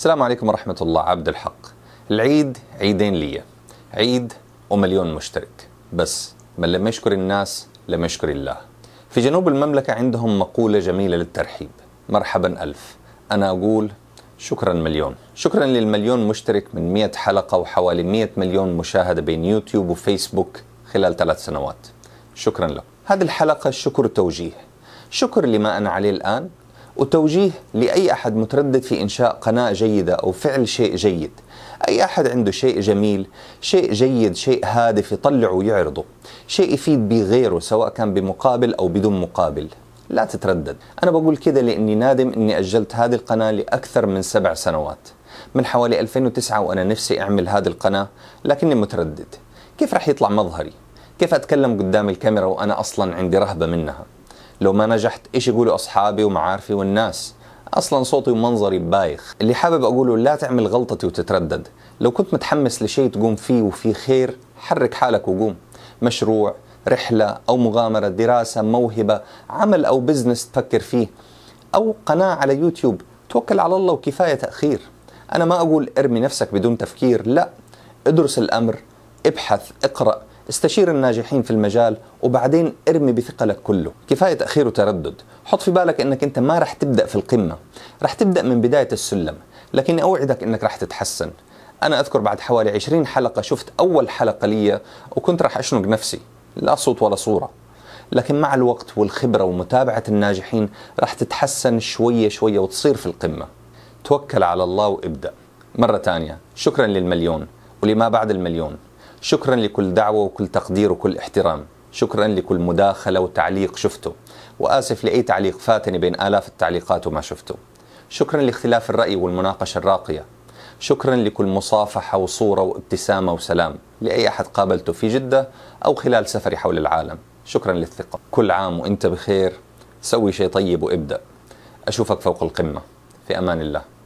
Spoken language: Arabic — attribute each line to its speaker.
Speaker 1: السلام عليكم ورحمة الله عبد الحق العيد عيدين لي عيد ومليون مشترك بس من لم يشكر الناس لم يشكر الله في جنوب المملكة عندهم مقولة جميلة للترحيب مرحبا ألف أنا أقول شكرا مليون شكرا للمليون مشترك من 100 حلقة وحوالي 100 مليون مشاهدة بين يوتيوب وفيسبوك خلال ثلاث سنوات شكرا لكم هذه الحلقة شكر توجيه شكر لما أنا عليه الآن وتوجيه لأي أحد متردد في إنشاء قناة جيدة أو فعل شيء جيد أي أحد عنده شيء جميل شيء جيد شيء هادف يطلعه ويعرضه شيء يفيد بغيره سواء كان بمقابل أو بدون مقابل لا تتردد أنا بقول كده لأني نادم أني أجلت هذه القناة لأكثر من سبع سنوات من حوالي 2009 وأنا نفسي أعمل هذه القناة لكني متردد كيف رح يطلع مظهري؟ كيف أتكلم قدام الكاميرا وأنا أصلا عندي رهبة منها؟ لو ما نجحت ايش يقولوا اصحابي ومعارفي والناس اصلا صوتي ومنظري بايخ اللي حابب اقوله لا تعمل غلطتي وتتردد لو كنت متحمس لشيء تقوم فيه وفيه خير حرك حالك وقوم مشروع رحله او مغامره دراسه موهبه عمل او بزنس تفكر فيه او قناه على يوتيوب توكل على الله وكفايه تاخير انا ما اقول ارمي نفسك بدون تفكير لا ادرس الامر ابحث اقرأ استشير الناجحين في المجال وبعدين ارمي بثقلك كله كفاية تأخير وتردد حط في بالك أنك أنت ما رح تبدأ في القمة رح تبدأ من بداية السلم لكن أوعدك أنك رح تتحسن أنا أذكر بعد حوالي 20 حلقة شفت أول حلقة لي وكنت رح أشنق نفسي لا صوت ولا صورة لكن مع الوقت والخبرة ومتابعة الناجحين رح تتحسن شوية شوية وتصير في القمة توكل على الله وابدأ مرة تانية شكرا للمليون ولما بعد المليون شكرا لكل دعوة وكل تقدير وكل احترام شكرا لكل مداخلة وتعليق شفته وآسف لأي تعليق فاتني بين آلاف التعليقات وما شفته شكرا لاختلاف الرأي والمناقشة الراقية شكرا لكل مصافحة وصورة وابتسامة وسلام لأي أحد قابلته في جدة أو خلال سفري حول العالم شكرا للثقة كل عام وإنت بخير سوي شيء طيب وابدأ أشوفك فوق القمة في أمان الله